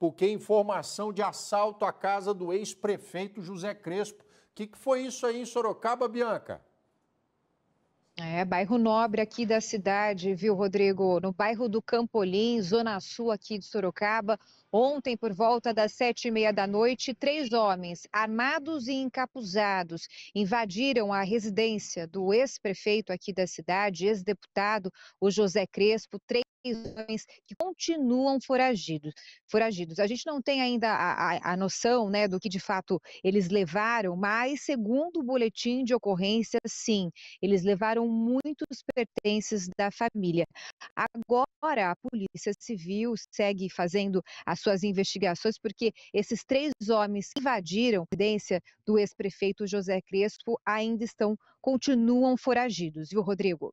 porque informação de assalto à casa do ex-prefeito José Crespo. O que, que foi isso aí em Sorocaba, Bianca? É, bairro nobre aqui da cidade, viu, Rodrigo? No bairro do Campolim, zona sul aqui de Sorocaba. Ontem, por volta das sete e meia da noite, três homens, armados e encapuzados, invadiram a residência do ex-prefeito aqui da cidade, ex-deputado, o José Crespo. Três homens que continuam foragidos. foragidos. A gente não tem ainda a, a, a, noção né, do que de fato eles levaram, mas segundo o boletim de ocorrência, sim, eles levaram muitos pertences da família. Agora a Polícia Civil segue fazendo as suas investigações porque esses três homens que invadiram a residência do ex-prefeito José Crespo ainda estão continuam foragidos, viu, Rodrigo?